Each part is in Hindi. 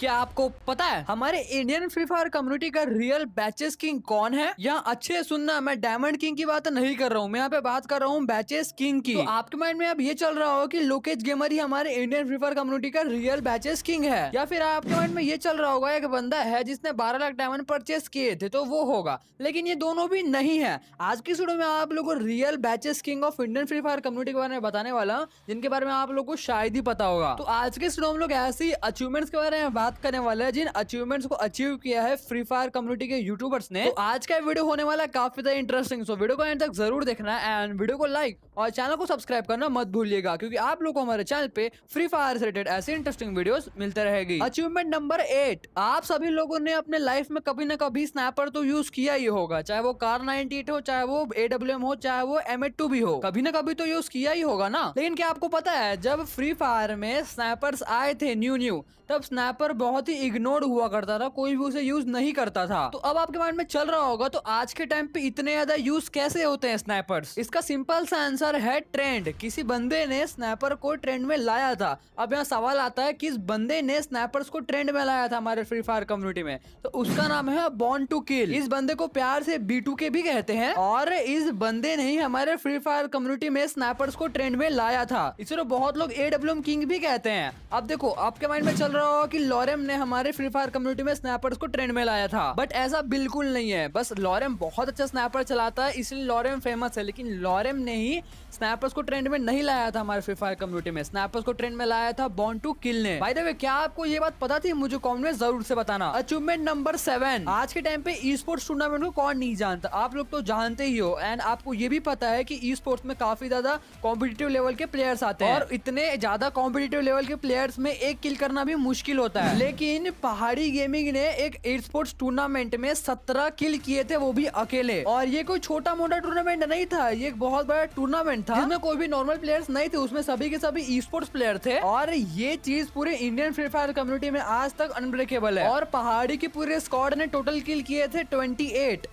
क्या आपको पता है हमारे इंडियन फ्री फायर कम्युनिटी का रियल बैचेस किंग कौन है यहाँ अच्छे सुनना मैं डायमंड किंग की बात नहीं कर रहा हूँ मैं यहाँ पे बात कर रहा हूँ बैचेस किंग की तो आपके माइंड में अब ये चल रहा हो कि लोकेश गेमर ही हमारे इंडियन फ्री फायर कम्युनिटी का रियल बैचेस किंग है या फिर आपके माइंड में ये चल रहा होगा एक बंदा है जिसने बारह लाख डायमंड परचेस किए थे तो वो होगा लेकिन ये दोनों भी नहीं है आज की स्टूडियो में आप लोग को real badges king of Indian free fire community के बारे में बताने वाला जिनके बारे में आप लोग को शायद ही पता होगा तो आज के स्टूडियो हम लोग ऐसी अचीवमेंट्स के बारे में बात बात करने वाले हैं जिन अचीवमेंट्स को अचीव किया है फ्री फायर कम्युनिटी के यूट्यूबर्स ने तो आज का वीडियो होने वाला है काफी ज्यादा इंटरेस्टिंग सो वीडियो को एंड तक जरूर देखना एंड वीडियो को लाइक और चैनल को सब्सक्राइब करना मत भूलिएगा क्योंकि आप लोग को हमारे चैनल पे फ्री फायर से रिलेटेड ऐसे इंटरेस्टिंग वीडियो मिलते रहेगी अचीवमेंट नंबर एट आप सभी लोगों ने अपने लाइफ में कभी ना कभी स्नैपर तो यूज किया ही होगा चाहे वो कार नाइनटी हो चाहे वो एडब्ल्यू हो चाहे वो एम भी हो कभी ना कभी तो यूज किया ही होगा ना लेकिन क्या आपको पता है जब फ्री फायर में स्नैपर्स आए थे न्यू न्यू तब स्नैपर बहुत ही इग्नोर हुआ करता था कोई भी उसे यूज नहीं करता था तो अब आपके माइंड में चल रहा होगा तो आज के टाइम पे इतने ज्यादा यूज कैसे होते हैं स्नाइपर्स इसका सिंपल सा आंसर है ट्रेंड किसी बंदे ने स्नाइपर को ट्रेंड में लाया था अब यहाँ सवाल आता है किस बंदे ने स्नाइपर्स को ट्रेंड में लाया था हमारे फ्री फायर कम्युनिटी में तो उसका नाम है बॉन्ड टू किल इस बंदे को प्यार से बी टू के भी कहते हैं और इस बंदे ने ही हमारे फ्री फायर कम्युनिटी में स्नाइपर्स को ट्रेंड में लाया था इसे तो बहुत लोग ए किंग भी कहते हैं अब देखो आपके माइंड में चल रहा होगा कि लॉरे लॉरेम ने हमारे फ्री फायर कम्युनिटी में स्नैपर्स को ट्रेंड में लाया था बट ऐसा बिल्कुल नहीं है बस लॉरेम बहुत अच्छा स्नैपर चलाता है इसलिए लॉरेम फेमस है लेकिन लॉरेम ने ही स्नैपर्स को ट्रेंड में नहीं लाया था हमारे फ्री फायर कम्युनिटी में स्नैपर्स को ट्रेंड में लाया था बॉन्ड टू किल ने भाई देखिए क्या आपको ये बात पता थी मुझे कॉमेंट में जरूर से बताना अचीवमेंट नंबर सेवन आज के टाइम पे ई स्पोर्ट्स टूर्नामेंट को कौन नहीं जानता आप लोग तो जानते ही हो एंड आपको ये भी पता है की ई स्पोर्ट्स में काफी ज्यादा कॉम्पिटेटिव लेवल के प्लेयर्स आते हैं और इतने ज्यादा कॉम्पिटेटिव लेवल के प्लेयर्स में एक किल करना भी मुश्किल होता है लेकिन पहाड़ी गेमिंग ने एक एयर स्पोर्ट्स टूर्नामेंट में सत्रह किल किए थे वो भी अकेले और ये कोई छोटा मोटा टूर्नामेंट नहीं था ये एक बहुत बड़ा टूर्नामेंट था जिसमें कोई भी नॉर्मल प्लेयर्स नहीं थे उसमें सभी के सभी ई स्पोर्ट्स प्लेयर थे और ये चीज पूरे इंडियन फ्री फायर कम्युनिटी में आज तक अनब्रेकेबल है और पहाड़ी के पूरे स्कॉड ने टोटल किल किए थे ट्वेंटी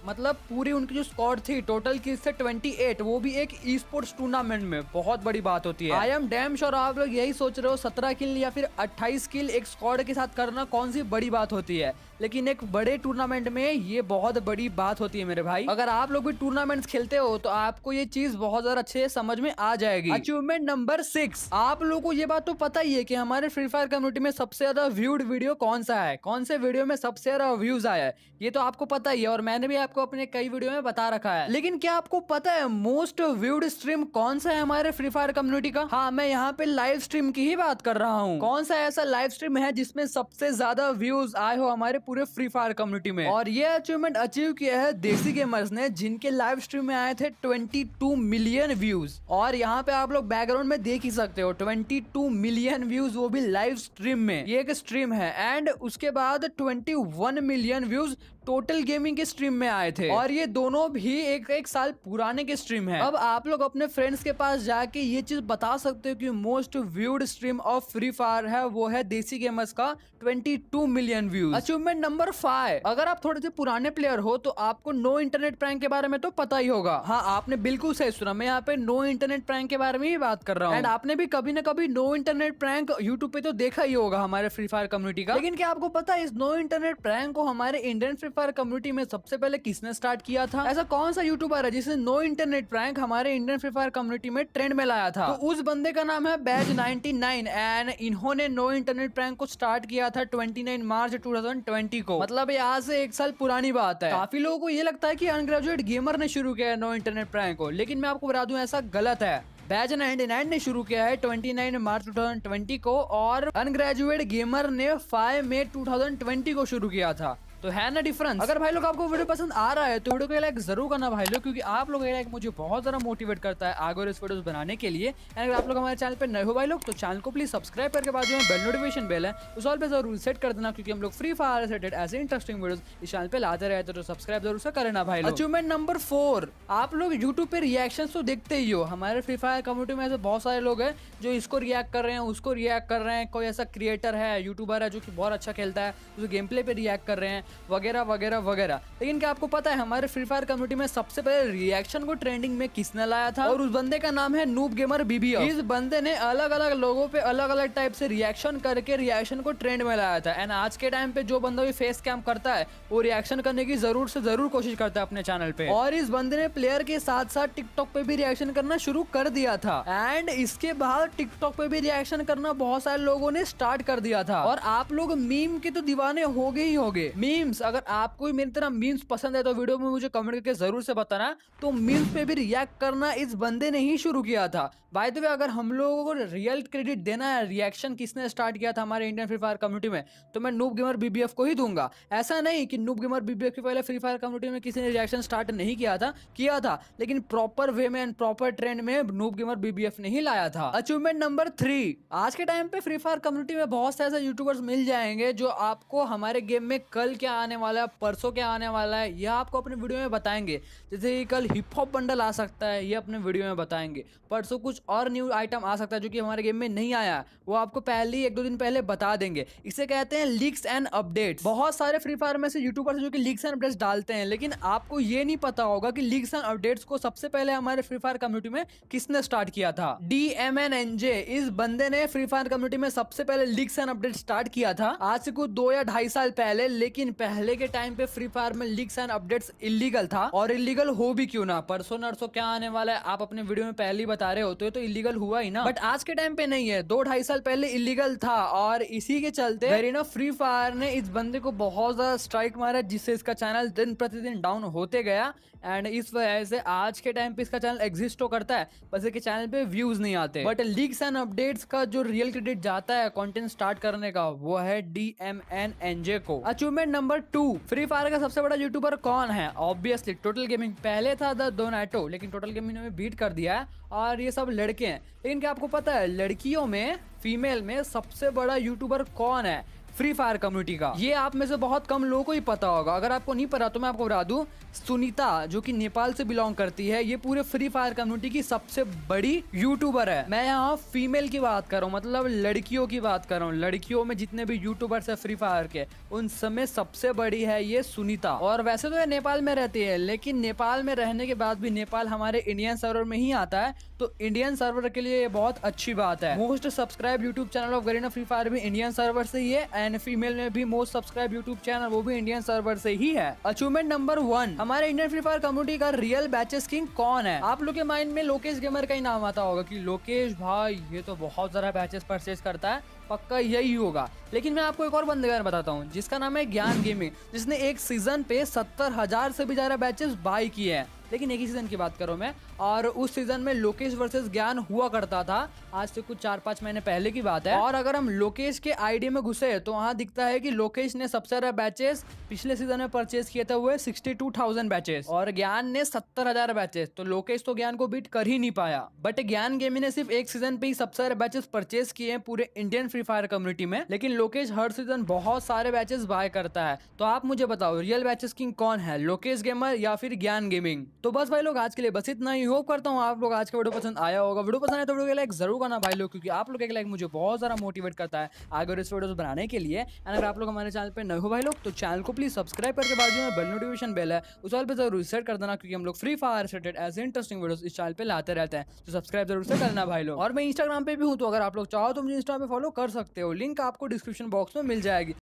मतलब पूरी उनकी जो स्कॉड थी टोटल किल थे ट्वेंटी वो भी एक ई स्पोर्ट्स टूर्नामेंट में बहुत बड़ी बात होती है आई एम डैम्स और आप लोग यही सोच रहे हो सत्रह किल या फिर अट्ठाईस किल एक स्कॉड के साथ साथ करना कौन सी बड़ी बात होती है लेकिन एक बड़े टूर्नामेंट में ये बहुत बड़ी बात होती है मेरे भाई अगर आप लोग भी टूर्नामेंट्स खेलते हो तो आपको ये चीज बहुत ज्यादा अच्छे समझ में आ जाएगी अचीवमेंट नंबर सिक्स आप लोग को ये बात तो पता ही है कि हमारे फ्री फायर कम्युनिटी में सबसे ज्यादा व्यूड वीडियो कौन सा है कौन से वीडियो में सबसे ज्यादा व्यूज आया है ये तो आपको पता ही है और मैंने भी आपको अपने कई वीडियो में बता रखा है लेकिन क्या आपको पता है मोस्ट व्यूड स्ट्रीम कौन सा है हमारे फ्री फायर कम्युनिटी का हाँ मैं यहाँ पे लाइव स्ट्रीम की ही बात कर रहा हूँ कौन सा ऐसा लाइव स्ट्रीम है जिसमें सबसे ज्यादा व्यूज आए हो हमारे पूरे फ्री फायर कम्युनिटी में और ये अचीवमेंट अचीव किया है देसी गेमर्स ने जिनके लाइव स्ट्रीम में आए थे 22 मिलियन व्यूज और यहाँ पे आप लोग बैकग्राउंड में देख ही सकते हो 22 मिलियन व्यूज वो भी लाइव स्ट्रीम में ये एक स्ट्रीम है एंड उसके बाद 21 मिलियन व्यूज टोटल गेमिंग के स्ट्रीम में आए थे और ये दोनों भी एक एक साल पुराने के स्ट्रीम है अब आप लोग अपने फ्रेंड्स के पास जाके ये चीज बता सकते हो कि most viewed stream of free fire है वो है देसी गेमर्स का 22 million views achievement number five अगर आप थोड़े से पुराने प्लेयर हो तो आपको नो इंटरनेट प्रैंक के बारे में तो पता ही होगा हाँ आपने बिल्कुल सही सुना मैं यहाँ पे नो इंटरनेट प्रैंक के बारे में ही बात कर रहा हूँ एंड आपने भी कभी ना कभी नो इंटरनेट प्रैंक यूट्यूब पे तो देखा ही होगा हमारे फ्री फायर कम्युनिटी का लेकिन क्या आपको पता है इस नो इंटरनेट प्रैंक को हमारे इंडियन फ्री फायर कम्युनिटी में सबसे पहले किसने स्टार्ट किया था ऐसा कौन सा यूट्यूबर है जिसने नो इंटरनेट प्रैंक हमारे इंडियन फ्री फायर कम्युनिटी में ट्रेंड में लाया था तो उस बंदे का नाम है बैच नाइनटी एंड इन्होंने नो इंटरनेट प्रैंक को स्टार्ट किया किया था 29 मार्च 2020 को मतलब यहाँ से एक साल पुरानी बात है काफी लोगों को ये लगता है कि अनग्रेजुएट गेमर ने शुरू किया है नो इंटरनेट प्रैंक को लेकिन मैं आपको बता दूं ऐसा गलत है बैच नाइनटी नाइन ने शुरू किया है 29 मार्च 2020 को और अनग्रेजुएट गेमर ने 5 मई 2020 को शुरू किया था तो है ना डिफरेंस अगर भाई लोग आपको वीडियो पसंद आ रहा है तो वीडियो को लाइक जरूर करना भाई लोग क्योंकि आप लोग लाइक मुझे बहुत ज़्यादा मोटिवेट करता है आगे और इस वीडियो बनाने के लिए एंड अगर आप लोग हमारे चैनल पर नए हो भाई लोग तो चैनल को प्लीज सब्सक्राइब करके बाद में बेल नोटिफिकेशन बेल है उस ऑल पर जरूर सेट कर देना क्योंकि हम लोग फ्री फायर रिलेटेड ऐसे इंटरेस्टिंग वीडियो इस चैनल पर लाते रहते तो सब्सक्राइब तो जरूर से करना भाई अचीवमेंट नंबर फोर आप लोग यूट्यूब पे रिएक्शन तो देखते ही हो हमारे फ्री फायर कम्युनिटी में ऐसे बहुत सारे लोग हैं जो इसको रिएक्ट कर रहे हैं उसको रिएक्ट कर रहे हैं कोई ऐसा क्रिएटर है यूट्यूबर है जो कि बहुत अच्छा खेलता है उसको गेम प्ले पर रिएक्ट कर रहे हैं वगैरह वगैरह वगैरह लेकिन क्या आपको पता है हमारे फ्री फायर कम्युनिटी में सबसे पहले रिएक्शन को ट्रेंडिंग में किसने लाया था और उस बंदे का नाम है नूब गेमर बीबी इस बंदे ने अलग अलग लोगों पे अलग अलग टाइप से रिएक्शन करके रिएक्शन को ट्रेंड में लाया था एंड आज के टाइम पे जो बंदा भी फेस कैम करता है वो रिएक्शन करने की जरूर से जरूर कोशिश करता है अपने चैनल पे और इस बंदे ने प्लेयर के साथ साथ टिकटॉक पे भी रिएक्शन करना शुरू कर दिया था एंड इसके बाद टिकटॉक पे भी रिएक्शन करना बहुत सारे लोगों ने स्टार्ट कर दिया था और आप लोग मीम के तो दीवाने हो गए ही हो गए मीम मीम्स अगर आपको भी मेरी तरह मीम्स पसंद है तो वीडियो में मुझे कमेंट करके ज़रूर से बताना तो मीम्स पे भी रिएक्ट करना इस बंदे ने ही शुरू किया था बाय द वे अगर हम लोगों को रियल क्रेडिट देना है रिएक्शन किसने स्टार्ट किया था हमारे इंडियन फ्री फायर कम्युनिटी में तो मैं नूब गेमर बीबीएफ को ही दूंगा ऐसा नहीं कि नूब गेमर बीबीएफ के पहले फ्री फायर कम्युनिटी में किसी ने रिएक्शन स्टार्ट नहीं किया था किया था लेकिन प्रॉपर वे में एंड प्रॉपर ट्रेंड में नूब गेमर बीबीएफ ने ही लाया था अचीवमेंट नंबर थ्री आज के टाइम पे फ्री फायर कम्युनिटी में बहुत से ऐसे यूट्यूबर्स मिल जाएंगे जो आपको हमारे गेम में कल के क्या आने वाला है परसों क्या आने वाला है यह आपको अपने वीडियो में बताएंगे जैसे कि कल हिप हॉप बंडल आ सकता है ये अपने वीडियो में बताएंगे परसों कुछ और न्यू आइटम आ सकता है जो कि हमारे गेम में नहीं आया वो आपको पहले ही एक दो दिन पहले बता देंगे इसे कहते हैं लीक्स एंड अपडेट्स बहुत सारे फ्री फायर में से यूट्यूबर्स जो कि लीक्स एंड अपडेट्स डालते हैं लेकिन आपको ये नहीं पता होगा कि लीक्स एंड अपडेट्स को सबसे पहले हमारे फ्री फायर कम्युनिटी में किसने स्टार्ट किया था D M N N J इस बंदे ने फ्री फायर कम्युनिटी में सबसे पहले लीक्स एंड अपडेट स्टार्ट किया था आज से कुछ दो या ढाई साल पहले लेकिन पहले के टाइम पे फ्री फायर में लीक्स एंड अपडेट्स इलीगल था और इलीगल हो भी क्यों ना परसों नरसों क्या आने वाला है आप अपने वीडियो में पहले बता रहे होते तो इलीगल हुआ ही ना बट आज के टाइम पे नहीं है दो ढाई साल पहले इलीगल था और इसी के चलते फ्री फायर ने इस बंदे को बहुत ज्यादा स्ट्राइक मारा जिससे इसका चैनल दिन प्रतिदिन डाउन होते गया एंड इस वजह से आज के टाइम पे इसका चैनल एग्जिस्ट तो करता है बस इसके चैनल पे व्यूज नहीं आते बट लीक्स एंड अपडेट्स का जो रियल क्रेडिट जाता है कॉन्टेंट स्टार्ट करने का वो है डी एम एन एनजे को achievement number number two free fire का सबसे बड़ा यूट्यूबर कौन है ऑब्वियसली टोटल गेमिंग पहले था द नाइटो लेकिन टोटल गेमिंग ने बीट कर दिया है और ये सब लड़के हैं लेकिन क्या आपको पता है लड़कियों में फीमेल में सबसे बड़ा यूट्यूबर कौन है फ्री फायर कम्युनिटी का ये आप में से बहुत कम लोगों को ही पता होगा अगर आपको नहीं पता तो मैं आपको बता दूं सुनीता जो कि नेपाल से बिलोंग करती है ये पूरे फ्री फायर कम्युनिटी की सबसे बड़ी यूट्यूबर है मैं यहाँ फीमेल की बात कर रहा हूँ मतलब लड़कियों की बात कर रहा हूँ लड़कियों में जितने भी यूट्यूबर्स है फ्री फायर के उन समय सबसे बड़ी है ये सुनीता और वैसे तो ये नेपाल में रहती है लेकिन नेपाल में रहने के बाद भी नेपाल हमारे इंडियन सर्वर में ही आता है तो इंडियन सर्वर के लिए ये बहुत अच्छी बात है most subscribe YouTube channel of Garena free fire भी इंडियन सर्वर से ही है एंड फीमेल में भी मोस्ट सब्सक्राइब यूट्यूब चैनल वो भी इंडियन सर्वर से ही है अचीवमेंट नंबर वन हमारे इंडियन फ्री फायर कम्युनिटी का रियल बैचेस किंग कौन है आप लोग के माइंड में लोकेश गेमर का ही नाम आता होगा की लोकेश भाई ये तो बहुत ज्यादा बैचेस परचेज करता है पक्का यही होगा लेकिन मैं आपको एक और बंदे बताता हूँ जिसका नाम है ज्ञान गेमिंग जिसने एक सीजन पे सत्तर हजार से भी ज्यादा बैचेस बाई किए हैं लेकिन एक ही सीजन की बात करो मैं और उस सीजन में लोकेश वर्सेस ज्ञान हुआ करता था आज से कुछ चार पांच महीने पहले की बात है और अगर हम लोकेश के आईडी में घुसे तो वहाँ दिखता है कि लोकेश ने सबसे ज्यादा बैचेस पिछले सीजन में परचेज किए थे हुए सिक्सटी टू थाउजेंड बैचेस और ज्ञान ने सत्तर हजार बैचेस तो लोकेश तो ज्ञान को बीट कर ही नहीं पाया बट ज्ञान गेमी ने सिर्फ एक सीजन पे ही सबसे सारे बैचेस परचेज किए हैं पूरे इंडियन फ्री फायर कम्युनिटी में लेकिन लोकेश हर सीजन बहुत सारे बैचेस बाय करता है तो आप मुझे बताओ रियल बैचेस किंग कौन है लोकेश गेमर या फिर ज्ञान गेमिंग तो बस भाई लोग आज के लिए बस इतना ही बाकी होप करता हूँ आप लोग आज का वीडियो पसंद आया होगा वीडियो पसंद है तो वीडियो के लाइक जरूर करना भाई लोग क्योंकि आप लोग एक लाइक मुझे बहुत ज़्यादा मोटिवेट करता है आगे और इस वीडियो बनाने के लिए एंड अगर आप लोग हमारे चैनल पर नए हो भाई लोग तो चैनल को प्लीज़ सब्सक्राइब करके बाजू में बेल नोटिफिकेशन बेल है उस वाल पर जरूर सेट कर देना क्योंकि हम लोग फ्री फायर रिलेटेड एज इंटरेस्टिंग वीडियो इस चैनल पर लाते रहते हैं तो सब्सक्राइब जरूर से करना भाई लोग और मैं इंस्टाग्राम पे भी हूँ तो अगर आप लोग चाहो तो मुझे इंस्टा पर फॉलो कर सकते हो लिंक आपको डिस्क्रिप्शन बॉक्स में मिल जाएगी